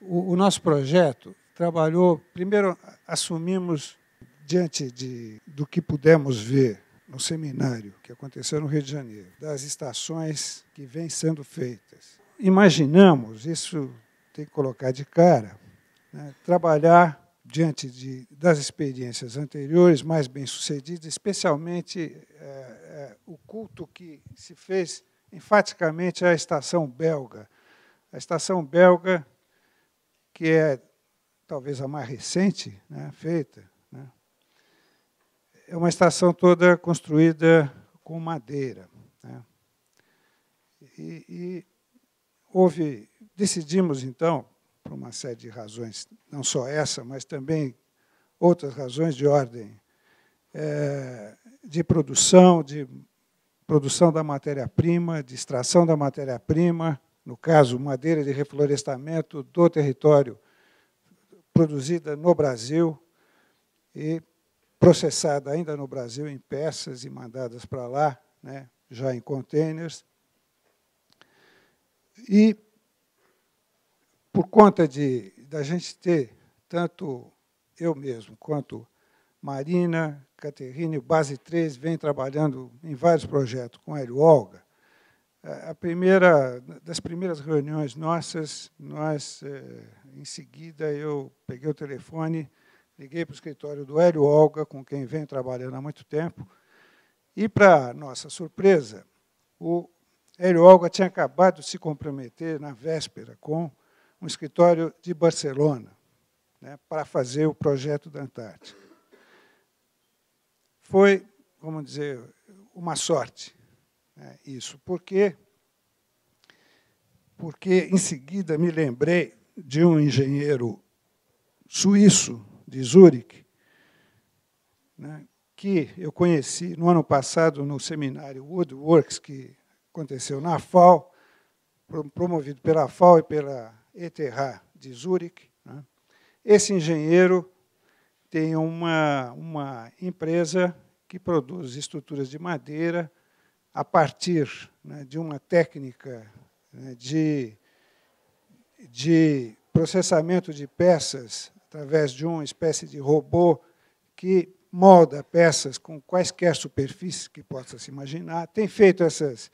O, o nosso projeto trabalhou, primeiro assumimos, diante de, do que pudemos ver no seminário que aconteceu no Rio de Janeiro, das estações que vêm sendo feitas. Imaginamos, isso tem que colocar de cara, né, trabalhar diante de, das experiências anteriores, mais bem-sucedidas, especialmente é, é, o culto que se fez enfaticamente à estação belga. A estação belga que é talvez a mais recente né, feita, né, é uma estação toda construída com madeira. Né. E, e houve, decidimos então, por uma série de razões, não só essa, mas também outras razões de ordem é, de produção, de produção da matéria-prima, de extração da matéria-prima, no caso, madeira de reflorestamento do território produzida no Brasil e processada ainda no Brasil em peças e mandadas para lá, né, já em containers. E por conta de da gente ter tanto eu mesmo quanto Marina, Caterine, Base 3 vem trabalhando em vários projetos com a Hélio Olga, a primeira das primeiras reuniões nossas, nós eh, em seguida eu peguei o telefone, liguei para o escritório do Hélio Olga, com quem vem trabalhando há muito tempo, e para nossa surpresa, o Hélio Olga tinha acabado de se comprometer na véspera com um escritório de Barcelona, né, para fazer o projeto da Antártica. Foi, vamos dizer, uma sorte é isso, porque porque em seguida me lembrei de um engenheiro suíço de Zurique, né, que eu conheci no ano passado no seminário Woodworks que aconteceu na FAO, promovido pela FAO e pela ETH de Zurique. Né. Esse engenheiro tem uma, uma empresa que produz estruturas de madeira a partir né, de uma técnica né, de, de processamento de peças através de uma espécie de robô que molda peças com quaisquer superfícies que possa se imaginar, tem feito essas,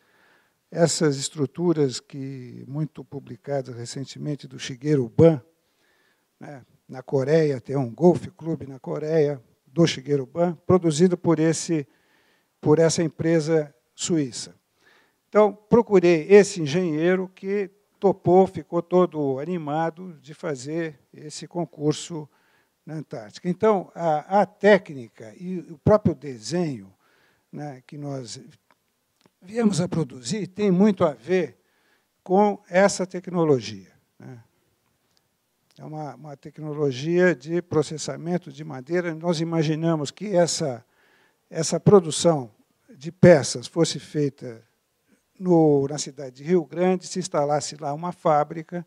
essas estruturas que muito publicadas recentemente do Shigeru Ban, né, na Coreia, tem um golf clube na Coreia do Shigeru Ban, produzido por esse por essa empresa Suíça. Então, procurei esse engenheiro que topou, ficou todo animado de fazer esse concurso na Antártica. Então, a, a técnica e o próprio desenho né, que nós viemos a produzir tem muito a ver com essa tecnologia. Né? É uma, uma, tecnologia de processamento de madeira. Nós imaginamos que essa, essa produção de peças fosse feita no, na cidade de Rio Grande, se instalasse lá uma fábrica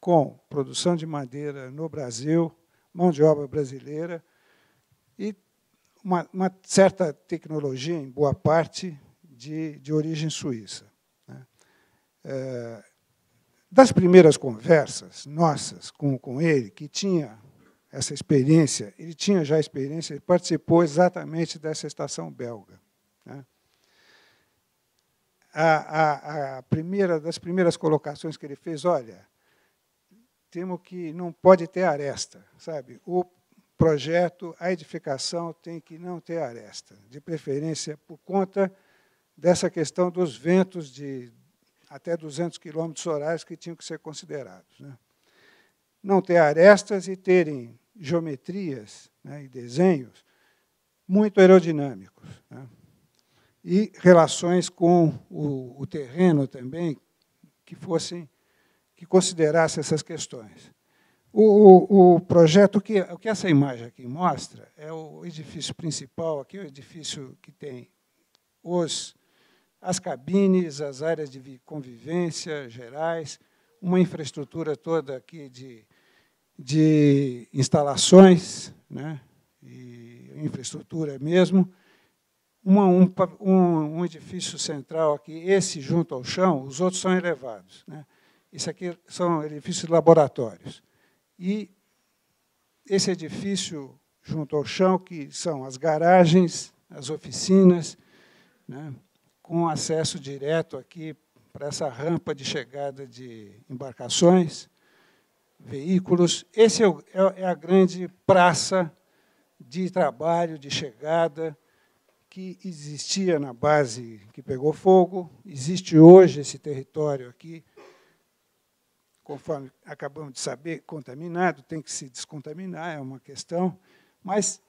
com produção de madeira no Brasil, mão de obra brasileira e uma, uma certa tecnologia, em boa parte, de, de origem suíça. Né? É, das primeiras conversas nossas com, com ele, que tinha essa experiência, ele tinha já experiência, ele participou exatamente dessa estação belga. Né? A, a, a primeira das primeiras colocações que ele fez, olha, temos que não pode ter aresta, sabe? O projeto, a edificação tem que não ter aresta, de preferência por conta dessa questão dos ventos de até 200 km horários que tinham que ser considerados. Né? Não ter arestas e terem geometrias né, e desenhos muito aerodinâmicos. Né? e relações com o, o terreno também que fossem que considerasse essas questões. O, o, o projeto que o que essa imagem aqui mostra é o edifício principal, aqui é o edifício que tem os as cabines, as áreas de convivência gerais, uma infraestrutura toda aqui de, de instalações, né? E infraestrutura mesmo, uma, um, um, um, edifício central aqui, esse junto ao chão, os outros são elevados. Né? Isso aqui são edifícios laboratórios. E esse edifício junto ao chão, que são as garagens, as oficinas, né? com acesso direto aqui para essa rampa de chegada de embarcações, veículos. Esse é, é, é a grande praça de trabalho, de chegada, que existia na base que pegou fogo, existe hoje esse território aqui, conforme acabamos de saber, contaminado, tem que se descontaminar, é uma questão, mas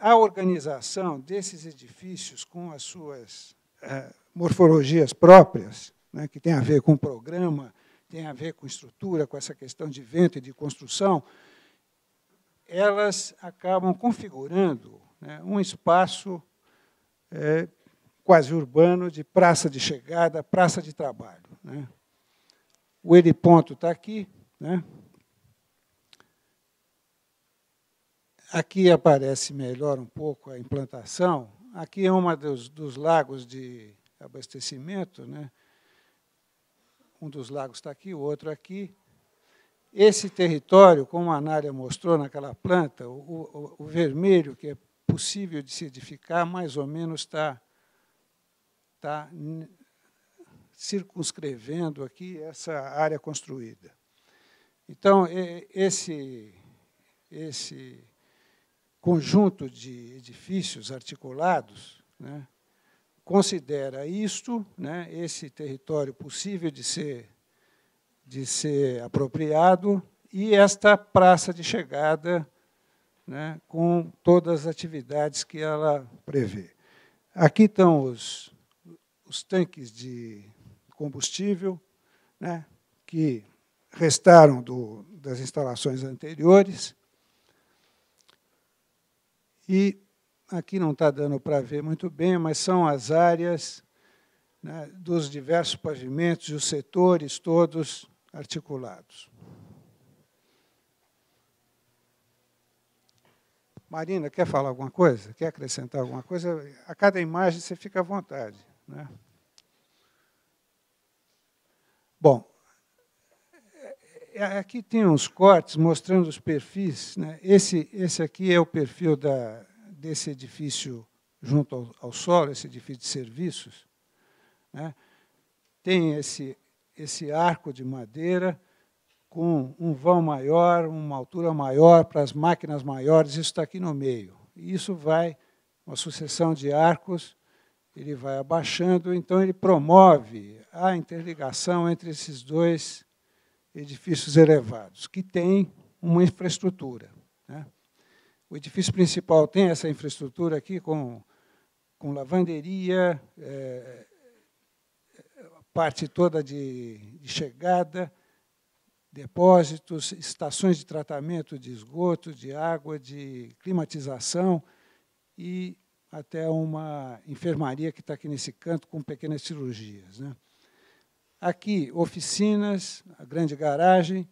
a organização desses edifícios com as suas eh, morfologias próprias, né, que tem a ver com o programa, tem a ver com estrutura, com essa questão de vento e de construção, elas acabam configurando né, um espaço é, quase urbano de praça de chegada, praça de trabalho. Né? O ele ponto está aqui. Né? Aqui aparece melhor um pouco a implantação. Aqui é um dos, dos lagos de abastecimento. Né? Um dos lagos está aqui, o outro aqui. Esse território, como a Anália mostrou naquela planta, o, o, o vermelho, que é possível de se edificar, mais ou menos está tá, tá circunscrevendo aqui essa área construída. Então, esse, esse conjunto de edifícios articulados né, considera isto, né, esse território possível de ser, de ser apropriado, e esta praça de chegada né, com todas as atividades que ela prevê. Aqui estão os, os tanques de combustível né, que restaram do, das instalações anteriores. E aqui não está dando para ver muito bem, mas são as áreas né, dos diversos pavimentos e os setores todos articulados. Marina, quer falar alguma coisa? Quer acrescentar alguma coisa? A cada imagem você fica à vontade. Né? Bom, é, é, aqui tem uns cortes mostrando os perfis. Né? Esse, esse aqui é o perfil da, desse edifício junto ao, ao solo, esse edifício de serviços. Né? Tem esse, esse arco de madeira, com um vão maior, uma altura maior para as máquinas maiores, isso está aqui no meio. E isso vai, uma sucessão de arcos, ele vai abaixando, então ele promove a interligação entre esses dois edifícios elevados, que tem uma infraestrutura. Né? O edifício principal tem essa infraestrutura aqui com, com lavanderia, é, parte toda de, de chegada, depósitos, estações de tratamento de esgoto, de água, de climatização e até uma enfermaria que está aqui nesse canto com pequenas cirurgias. Né? Aqui, oficinas, a grande garagem,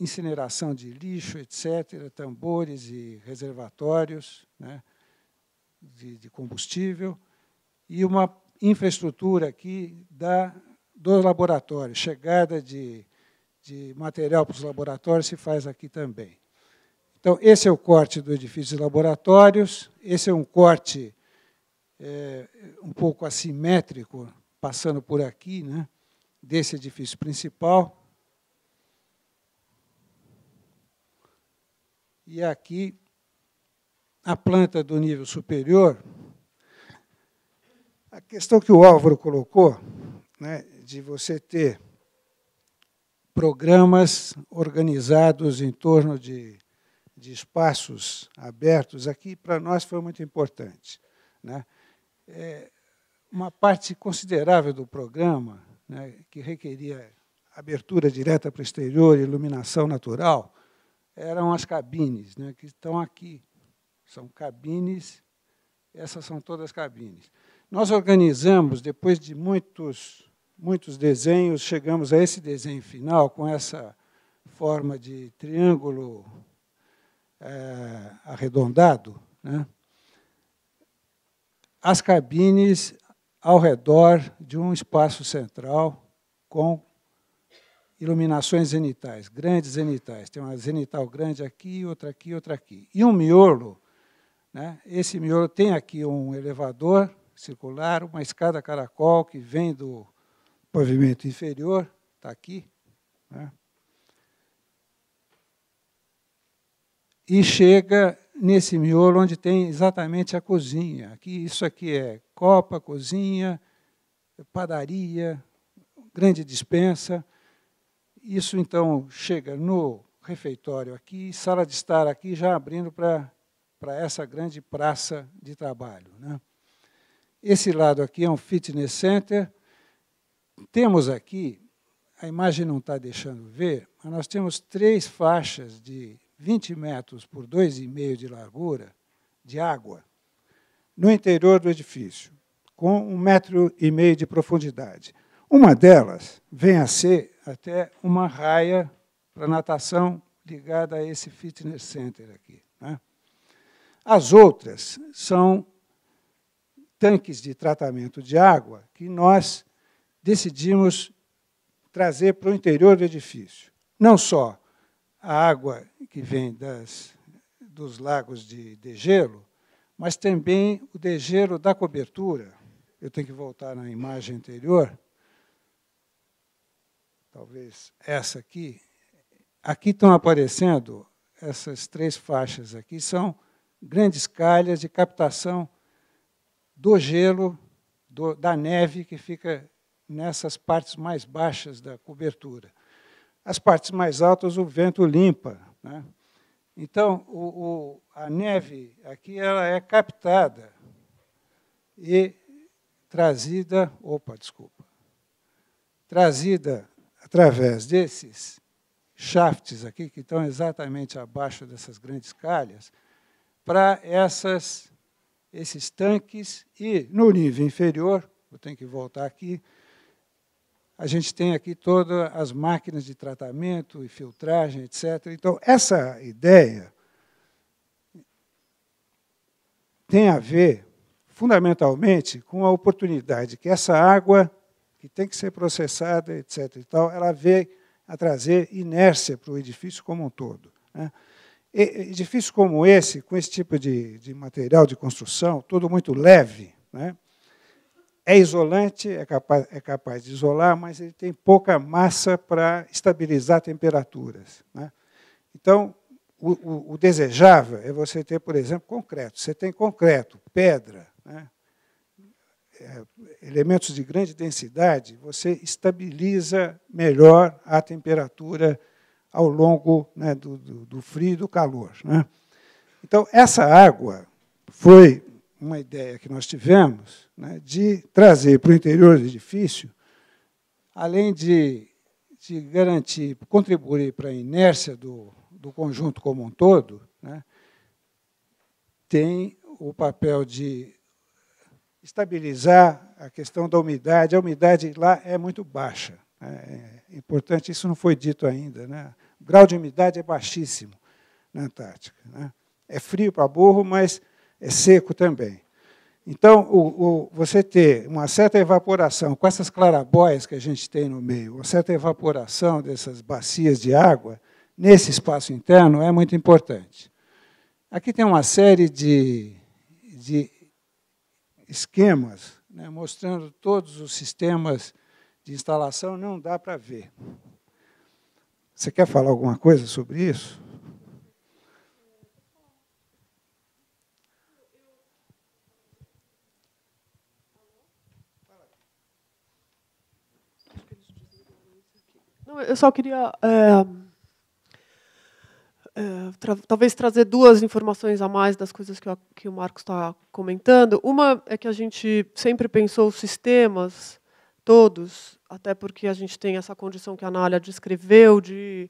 incineração de lixo, etc., tambores e reservatórios né, de, de combustível, e uma infraestrutura aqui da, do laboratório, chegada de de material para os laboratórios se faz aqui também. Então, esse é o corte do edifício de laboratórios, esse é um corte é, um pouco assimétrico, passando por aqui, né, desse edifício principal. E aqui, a planta do nível superior. A questão que o Álvaro colocou, né, de você ter programas organizados em torno de, de espaços abertos aqui, para nós foi muito importante. Né? É, uma parte considerável do programa, né, que requeria abertura direta para o exterior, iluminação natural, eram as cabines, né, que estão aqui. São cabines, essas são todas cabines. Nós organizamos, depois de muitos muitos desenhos, chegamos a esse desenho final com essa forma de triângulo é, arredondado. Né? As cabines ao redor de um espaço central com iluminações zenitais, grandes zenitais. Tem uma zenital grande aqui, outra aqui, outra aqui. E um miolo. Né? Esse miolo tem aqui um elevador circular, uma escada caracol que vem do, pavimento inferior, está aqui. Né? E chega nesse miolo onde tem exatamente a cozinha. Aqui, isso aqui é copa, cozinha, padaria, grande dispensa. Isso então chega no refeitório aqui, sala de estar aqui, já abrindo para essa grande praça de trabalho. Né? Esse lado aqui é um fitness center, temos aqui, a imagem não está deixando ver, mas nós temos três faixas de 20 metros por 2,5 de largura de água no interior do edifício, com um metro e meio de profundidade. Uma delas vem a ser até uma raia para natação ligada a esse fitness center aqui. Né? As outras são tanques de tratamento de água que nós decidimos trazer para o interior do edifício. Não só a água que vem das, dos lagos de degelo, mas também o degelo da cobertura. Eu tenho que voltar na imagem anterior. Talvez essa aqui. Aqui estão aparecendo essas três faixas aqui são grandes calhas de captação do gelo, do, da neve que fica nessas partes mais baixas da cobertura. As partes mais altas o vento limpa. Né? Então, o, o, a neve aqui ela é captada e trazida, opa, desculpa, trazida através desses shafts aqui, que estão exatamente abaixo dessas grandes calhas, para essas esses tanques e no nível inferior, eu tenho que voltar aqui, a gente tem aqui todas as máquinas de tratamento e filtragem, etc. Então, essa ideia tem a ver, fundamentalmente, com a oportunidade que essa água, que tem que ser processada, etc., e tal, ela veio a trazer inércia para o edifício como um todo. Né? Edifício como esse, com esse tipo de, de material de construção, todo muito leve, né? é isolante, é capaz, é capaz de isolar, mas ele tem pouca massa para estabilizar temperaturas. Né? Então, o, o, o, desejável é você ter, por exemplo, concreto. Você tem concreto, pedra, né? é, elementos de grande densidade, você estabiliza melhor a temperatura ao longo né, do, do, do, frio e do calor. Né? Então, essa água foi uma ideia que nós tivemos né, de trazer para o interior do edifício, além de, de garantir, contribuir para a inércia do, do conjunto como um todo, né, tem o papel de estabilizar a questão da umidade. A umidade lá é muito baixa. Né, é importante, isso não foi dito ainda. Né? O grau de umidade é baixíssimo na Antártica. Né? É frio para burro, mas é seco também. Então, o, o, você ter uma certa evaporação, com essas clarabóias que a gente tem no meio, uma certa evaporação dessas bacias de água, nesse espaço interno, é muito importante. Aqui tem uma série de, de esquemas né, mostrando todos os sistemas de instalação, não dá para ver. Você quer falar alguma coisa sobre isso? Não, eu só queria. É... É, tra talvez trazer duas informações a mais das coisas que, que o Marcos está comentando. Uma é que a gente sempre pensou os sistemas todos, até porque a gente tem essa condição que a Anália descreveu de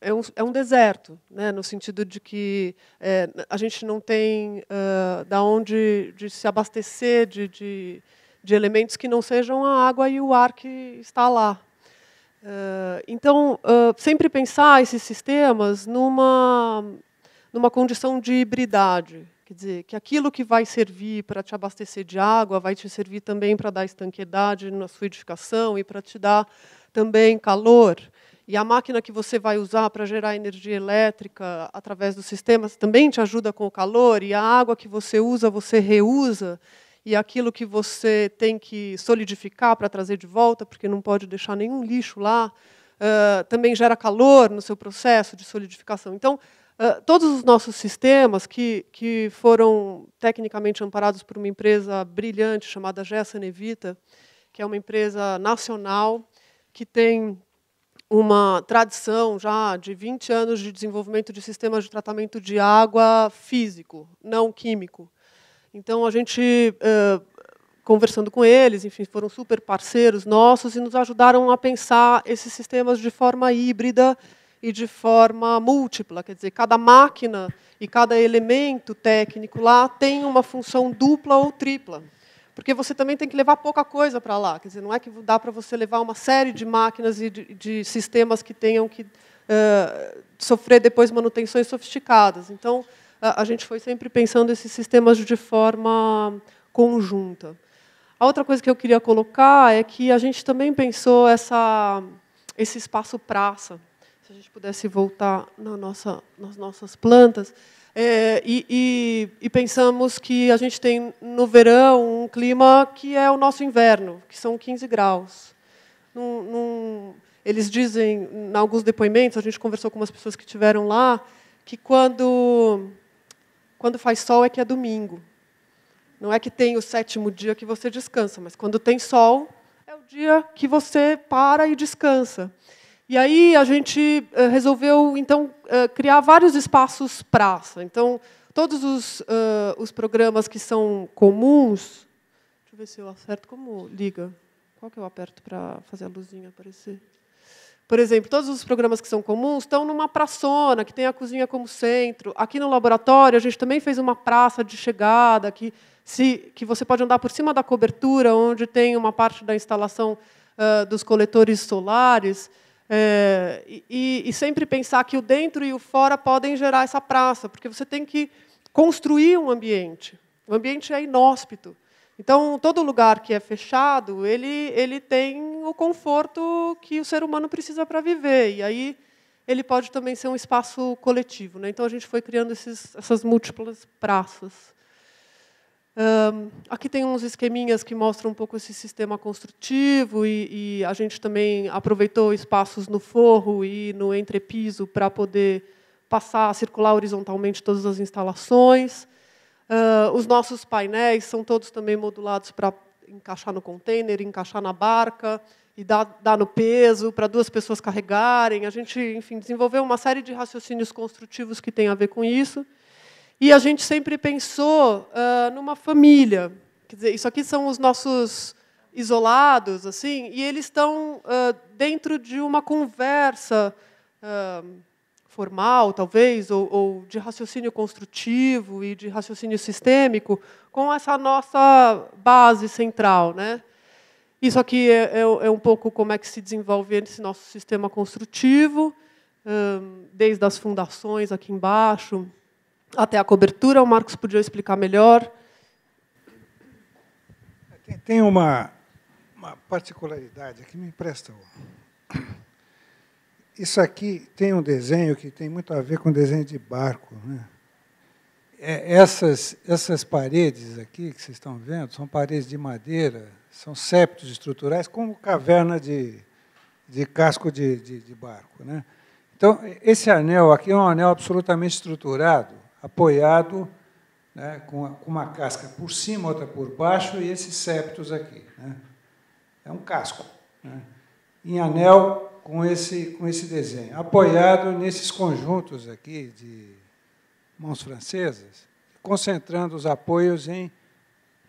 é um, é um deserto, né, no sentido de que é, a gente não tem uh, da onde de se abastecer de, de, de elementos que não sejam a água e o ar que está lá, eh, então, eh, sempre pensar esses sistemas numa, numa condição de hibridade. Quer dizer, que aquilo que vai servir para te abastecer de água vai te servir também para dar estanqueidade na edificação e para te dar também calor. E a máquina que você vai usar para gerar energia elétrica através dos sistemas também te ajuda com o calor, e a água que você usa, você reusa e aquilo que você tem que solidificar para trazer de volta, porque não pode deixar nenhum lixo lá, uh, também gera calor no seu processo de solidificação. Então, uh, todos os nossos sistemas que, que foram tecnicamente amparados por uma empresa brilhante chamada Gessa Nevita, que é uma empresa nacional que tem uma tradição já de 20 anos de desenvolvimento de sistemas de tratamento de água físico, não químico. Então, a gente, conversando com eles, enfim, foram super parceiros nossos e nos ajudaram a pensar esses sistemas de forma híbrida e de forma múltipla, quer dizer, cada máquina e cada elemento técnico lá tem uma função dupla ou tripla. Porque você também tem que levar pouca coisa para lá, quer dizer, não é que dá para você levar uma série de máquinas e de, de sistemas que tenham que uh, sofrer depois manutenções sofisticadas. Então, a, gente foi sempre pensando esses sistemas de forma conjunta. A outra coisa que eu queria colocar é que a gente também pensou essa, esse espaço praça, se a gente pudesse voltar na nossa, nas nossas plantas, é, e, e, e, pensamos que a gente tem no verão um clima que é o nosso inverno, que são 15 graus. Num, num, eles dizem, em alguns depoimentos, a gente conversou com umas pessoas que tiveram lá, que quando quando faz sol é que é domingo. Não é que tem o sétimo dia que você descansa, mas quando tem sol, é o dia que você para e descansa. E aí a gente eh, resolveu, então, eh, criar vários espaços praça. Então, todos os, uh, os programas que são comuns. Deixa eu ver se eu acerto. Como liga? Qual que eu aperto para fazer a luzinha aparecer? Por exemplo, todos os programas que são comuns estão numa praçona, que tem a cozinha como centro. Aqui no laboratório, a gente também fez uma praça de chegada, que, se, que você pode andar por cima da cobertura, onde tem uma parte da instalação uh, dos coletores solares. É, e, e sempre pensar que o dentro e o fora podem gerar essa praça, porque você tem que construir um ambiente. O ambiente é inóspito. Então, todo lugar que é fechado, ele, ele tem o conforto que o ser humano precisa para viver. E aí ele pode também ser um espaço coletivo. Né? Então, a gente foi criando esses, essas múltiplas praças. Um, aqui tem uns esqueminhas que mostram um pouco esse sistema construtivo e, e a gente também aproveitou espaços no forro e no entrepiso para poder passar circular horizontalmente todas as instalações. Uh, os nossos painéis são todos também modulados para encaixar no container, encaixar na barca e dar, dar no peso para duas pessoas carregarem. A gente, enfim, desenvolveu uma série de raciocínios construtivos que tem a ver com isso. E a gente sempre pensou uh, numa família. Quer dizer, isso aqui são os nossos isolados, assim, e eles estão uh, dentro de uma conversa uh, formal, talvez, ou, ou, de raciocínio construtivo e de raciocínio sistêmico, com essa nossa base central. Né? Isso aqui é, é, é um pouco como é que se desenvolve esse nosso sistema construtivo, hum, desde as fundações aqui embaixo até a cobertura. O Marcos podia explicar melhor. Tem uma, uma particularidade aqui, me empresta o isso aqui tem um desenho que tem muito a ver com desenho de barco. Né? É, essas, essas paredes aqui que vocês estão vendo são paredes de madeira, são septos estruturais, como caverna de, de casco de, de, de barco. Né? Então, esse anel aqui é um anel absolutamente estruturado, apoiado né, com, uma, com, uma casca por cima, outra por baixo, e esses septos aqui. Né? É um casco. Né? Em anel, com esse, com esse desenho, apoiado nesses conjuntos aqui de mãos francesas, concentrando os apoios em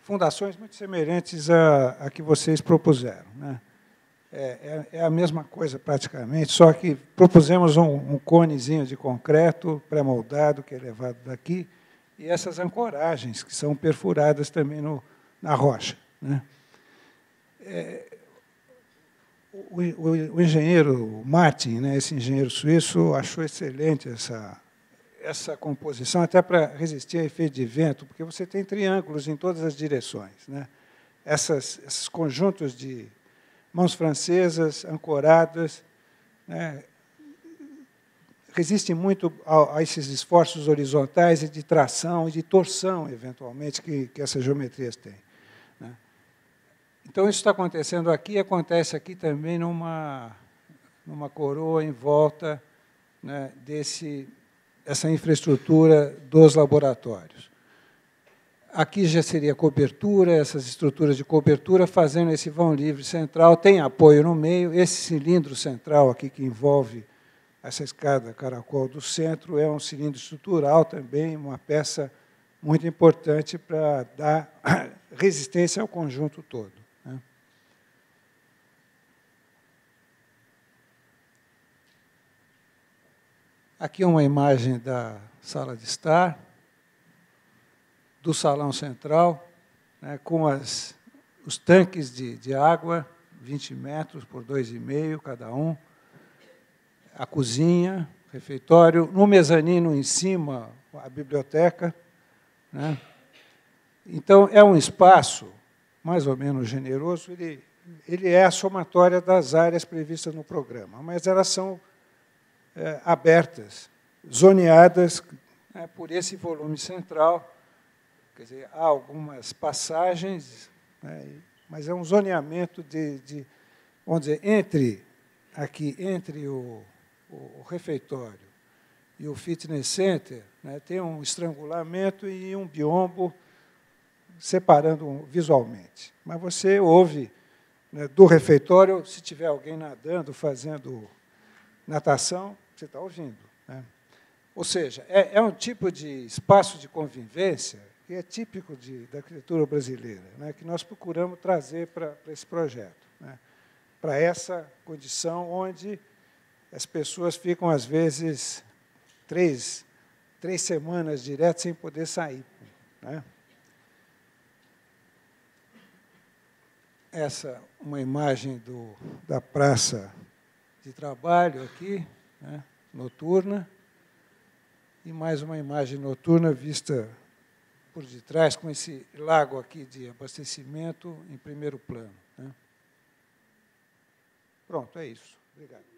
fundações muito semelhantes à, à que vocês propuseram. Né? É, é, é, a mesma coisa praticamente, só que propusemos um, um conezinho de concreto pré-moldado que é levado daqui e essas ancoragens que são perfuradas também no, na rocha. Né? É, o, o, o engenheiro Martin, né, esse engenheiro suíço, achou excelente essa, essa composição, até para resistir a efeito de vento, porque você tem triângulos em todas as direções. Né? Essas, esses conjuntos de mãos francesas ancoradas né, resistem muito a, a, esses esforços horizontais e de tração e de torção, eventualmente, que, que essas geometrias têm. Né? Então, isso está acontecendo aqui, acontece aqui também numa, numa coroa em volta né, desse, dessa infraestrutura dos laboratórios. Aqui já seria cobertura, essas estruturas de cobertura, fazendo esse vão livre central, tem apoio no meio, esse cilindro central aqui que envolve essa escada caracol do centro é um cilindro estrutural também, uma peça muito importante para dar resistência ao conjunto todo. Aqui é uma imagem da sala de estar, do salão central, né, com as, os tanques de, de água, 20 metros por 2,5 cada um, a cozinha, refeitório, no mezanino em cima, a biblioteca. Né? Então, é um espaço mais ou menos generoso, ele, ele é a somatória das áreas previstas no programa, mas elas são eh, abertas, zoneadas né, por esse volume central. Quer dizer, há algumas passagens, né, mas é um zoneamento de, de, vamos dizer, entre aqui, entre o, o refeitório e o fitness center, né, tem um estrangulamento e um biombo separando visualmente. Mas você ouve né, do refeitório, se tiver alguém nadando, fazendo natação, você está ouvindo. Né? Ou seja, é, é, um tipo de espaço de convivência que é típico de, da arquitetura brasileira, né, que nós procuramos trazer para esse projeto, né, para essa condição onde as pessoas ficam, às vezes, três, três semanas direto sem poder sair. Né? Essa é uma imagem do, da praça de trabalho aqui, né, noturna, e mais uma imagem noturna vista por detrás, com esse lago aqui de abastecimento em primeiro plano. Né. Pronto, é isso. Obrigado.